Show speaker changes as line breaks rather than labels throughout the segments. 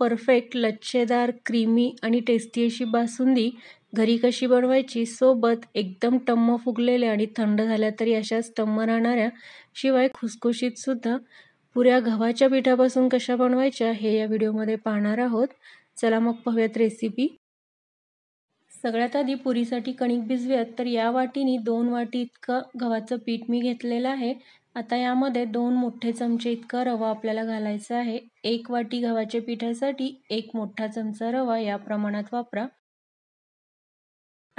perfect लच्छेदार creamy आणि tasty अशी बासुंदी घरी कशी बनवायची सोबत एकदम टम्म फुगलेले आणि थंड झाल्या तरी अशाच टम्म राहणाऱ्या शिवाय खुसखुशीत सुद्धा पुऱ्या गव्हाच्या पिठापासून कशा बनवायच्या हे या व्हिडिओमध्ये पाहणार आहोत चला मग पाहूयात रेसिपी सगळ्यात आधी पुरीसाठी कणिक भिजव्यात तर या वाटीने दोन वाटी इतकं गव्हाचं पीठ मी घेतलेलं आहे आता यामध्ये दोन मोठे चमचे इतका रवा आपल्याला घालायचा आहे एक वाटी गव्हाच्या पिठासाठी एक मोठा चमचा रवा या प्रमाणात वापरा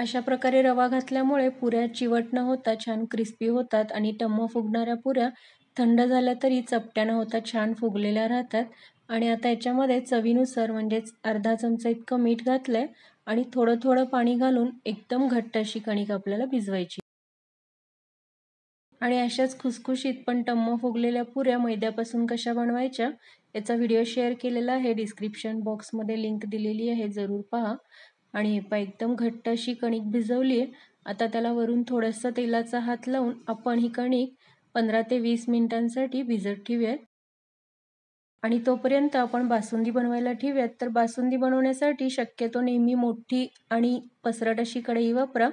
अशा प्रकारे रवा घातल्यामुळे पुऱ्या चिवट न होता छान क्रिस्पी होतात आणि टम्म फुगणाऱ्या पुऱ्या थंड झाल्या तरी चपट्या न होता छान फुगलेल्या राहतात आणि आता याच्यामध्ये चवीनुसार म्हणजेच अर्धा चमचा इतकं मीठ घातलं आहे आणि थोडं थोडं पाणी घालून एकदम घट्ट अशी कणिक आपल्याला भिजवायची आणि अशाच खुसखुशीत पण टम्म फुगलेल्या पुऱ्या मैद्यापासून कशा बनवायच्या याचा व्हिडिओ शेअर केलेला आहे डिस्क्रिप्शन बॉक्समध्ये लिंक दिलेली आहे जरूर पहा आणि हे एकदम घट्ट अशी कणिक भिजवली आहे आता त्याला वरून थोडंसं तेलाचा हात लावून आपण ही कणिक पंधरा ते वीस मिनिटांसाठी भिजत ठेवूयात आणि तोपर्यंत आपण बासुंदी बनवायला ठेवूयात तर बासुंदी बनवण्यासाठी शक्यतो नेहमी मोठी आणि पसरट अशी कढई वापरा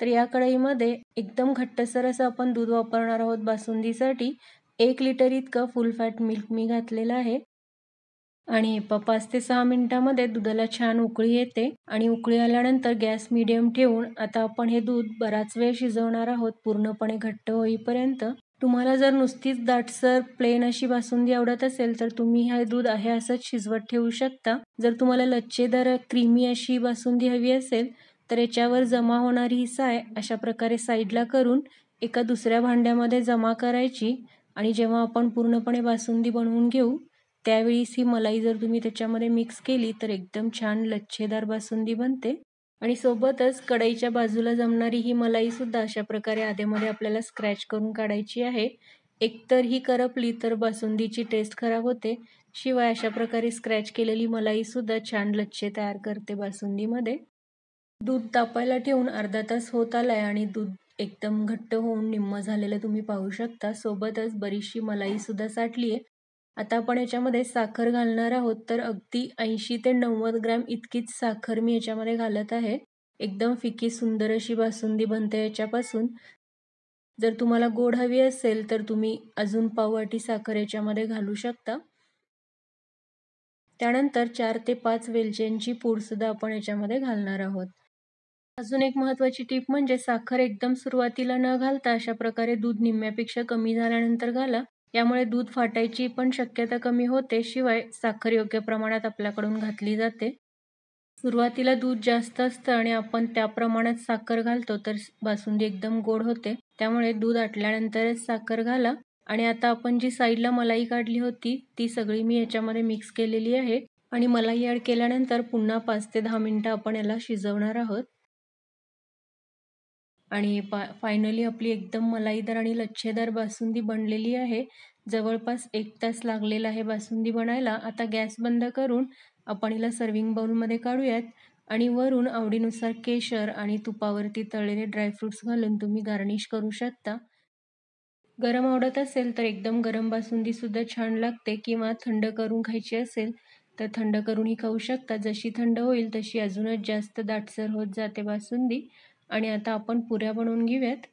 तर या कढईमध्ये एकदम घट्टसर असं आपण दूध वापरणार आहोत बासुंदीसाठी एक लिटर इतकं फुल फॅट मिल्क मी घातलेलं आहे आणि प पाच ते सहा मिनिटामध्ये दुधाला छान उकळी येते आणि उकळी आल्यानंतर गॅस मिडियम ठेवून आता आपण हे दूध बराच वेळ शिजवणार आहोत पूर्णपणे घट्ट होईपर्यंत तुम्हाला जर नुसतीच दाटसर प्लेन अशी बासुंदी आवडत असेल तर तुम्ही हे दूध आहे असंच शिजवत ठेवू शकता जर तुम्हाला लच्छेदार क्रीमी अशी बासुंदी हवी असेल तर याच्यावर जमा होणारी ही साय अशा प्रकारे साईडला करून एका दुसऱ्या भांड्यामध्ये जमा करायची आणि जेव्हा आपण पूर्णपणे बासुंदी बनवून घेऊ त्यावेळीस ही मलाई जर तुम्ही त्याच्यामध्ये मिक्स केली तर एकदम छान लच्छेदार बासुंदी बनते आणि सोबतच कढईच्या बाजूला जमणारी ही मलाई सुद्धा अशा प्रकारे आधेमध्ये आपल्याला स्क्रॅच करून काढायची आहे एकतर ही करपली तर बासुंदीची टेस्ट खराब होते शिवाय अशा प्रकारे स्क्रॅच केलेली मलाई सुद्धा छान लच्छे तयार करते बासुंदीमध्ये दूध तापायला ठेवून अर्धा तास होत आलाय आहे आणि दूध एकदम घट्ट होऊन निम्म झालेलं तुम्ही पाहू शकता सोबतच बरीचशी मलाईसुद्धा साठली आहे आता आपण याच्यामध्ये साखर घालणार आहोत तर अगदी ऐंशी ते नव्वद ग्रॅम इतकीच साखर मी याच्यामध्ये घालत आहे एकदम फिकी सुंदर अशी बासुंदी बनते याच्यापासून जर तुम्हाला गोड हवी असेल तर तुम्ही अजून पाववाटी साखर याच्यामध्ये घालू शकता त्यानंतर चार ते पाच पूड सुद्धा आपण याच्यामध्ये घालणार आहोत अजून एक महत्वाची टीप म्हणजे साखर एकदम सुरुवातीला न घालता अशा प्रकारे दूध निम्म्यापेक्षा कमी झाल्यानंतर घाला यामुळे दूध फाटायची पण शक्यता कमी होते शिवाय साखर योग्य प्रमाणात आपल्याकडून घातली जाते सुरुवातीला दूध जास्त असतं आणि आपण त्या प्रमाणात साखर घालतो तर बासुंदी एकदम गोड होते त्यामुळे दूध आटल्यानंतरच साखर घाला आणि आता आपण जी साईडला मलाई काढली होती ती सगळी मी याच्यामध्ये मिक्स केलेली आहे आणि मलाई ॲड केल्यानंतर पुन्हा पाच ते दहा मिनटं आपण याला शिजवणार आहोत आणि पा फायनली आपली एकदम मलाईदार आणि लच्छेदार बासुंदी बनलेली आहे जवळपास एक तास लागलेला आहे बासुंदी बनायला आता गॅस बंद करून आपण हिला सर्विंग बाउलमध्ये काढूयात आणि वरून आवडीनुसार केशर आणि तुपावरती तळलेले ड्रायफ्रुट्स घालून तुम्ही गार्निश करू शकता गरम आवडत असेल तर एकदम गरम बासुंदीसुद्धा छान लागते किंवा थंड करून खायची असेल तर थंड करूनही खाऊ शकता जशी थंड होईल तशी अजूनच जास्त दाटसर होत जाते बासुंदी आणि आता आपण पुऱ्या बनवून घेऊयात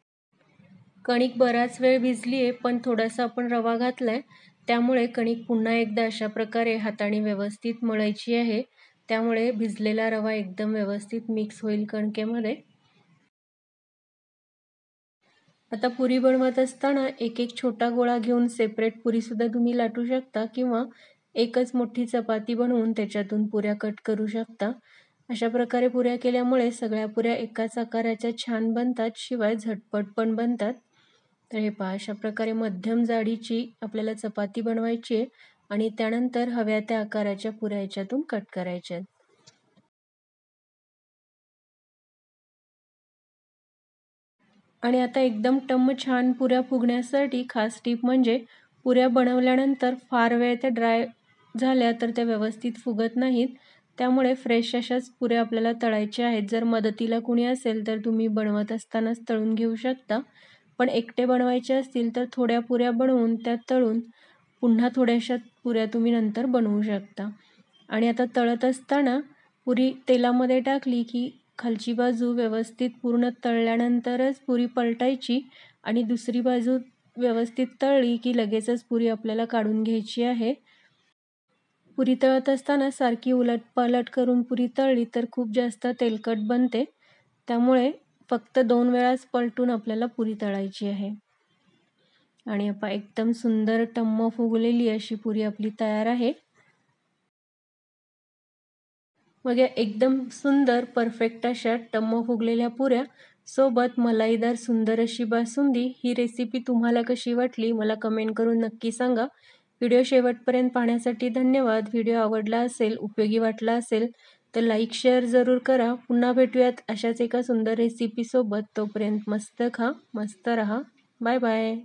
कणिक बराच वेळ भिजली आहे पण थोडासा आपण रवा घातला आहे त्यामुळे कणिक पुन्हा एकदा अशा प्रकारे हाताने व्यवस्थित मळायची आहे त्यामुळे भिजलेला रवा एकदम व्यवस्थित मिक्स होईल कणकेमध्ये आता पुरी बनवत असताना एक एक छोटा गोळा घेऊन सेपरेट पुरी सुद्धा तुम्ही लाटू शकता किंवा एकच मोठी चपाती बनवून त्याच्यातून पुऱ्या कट करू शकता अशा प्रकारे पुऱ्या केल्यामुळे सगळ्या पुऱ्या एकाच आकाराच्या छान बनतात शिवाय झटपट पण बनतात तर हे पहा अशा प्रकारे मध्यम जाडीची आपल्याला चपाती बनवायची आहे आणि त्यानंतर हव्या त्या आकाराच्या पुऱ्या याच्यातून कट करायच्या आणि आता एकदम टम्म छान पुऱ्या फुगण्यासाठी खास टीप म्हणजे पुऱ्या बनवल्यानंतर फार वेळ त्या ड्राय झाल्या तर त्या व्यवस्थित फुगत नाहीत त्यामुळे फ्रेश अशाच पुऱ्या आपल्याला तळायच्या आहेत जर मदतीला कुणी असेल तर तुम्ही बनवत असतानाच तळून घेऊ शकता पण एकटे बनवायचे असतील तर थोड्या पुऱ्या बनवून त्या तळून पुन्हा थोड्याशा पुऱ्या तुम्ही नंतर बनवू शकता आणि आता तळत असताना पुरी तेलामध्ये टाकली की खालची बाजू व्यवस्थित पूर्ण तळल्यानंतरच पुरी पलटायची आणि दुसरी बाजू व्यवस्थित तळली की लगेचच पुरी आपल्याला काढून घ्यायची आहे पुरी तळत असताना सारखी उलट पलट करून पुरी तळली तर खूप जास्त तेलकट बनते त्यामुळे फक्त दोन वेळाच पलटून आपल्याला पुरी तळायची आहे आणि आपण एकदम सुंदर टम्म फुगलेली अशी पुरी आपली तयार आहे मग या एकदम सुंदर परफेक्ट अशा टम्म फुगलेल्या पुऱ्या सोबत मलाईदार सुंदर अशी बासुंदी ही रेसिपी तुम्हाला कशी वाटली मला कमेंट करून नक्की सांगा व्हिडिओ शेवटपर्यंत पाहण्यासाठी धन्यवाद व्हिडिओ आवडला असेल उपयोगी वाटला असेल तर लाईक शेअर जरूर करा पुन्हा भेटूयात अशाच एका सुंदर रेसिपीसोबत तोपर्यंत मस्त खा मस्त रहा बाय बाय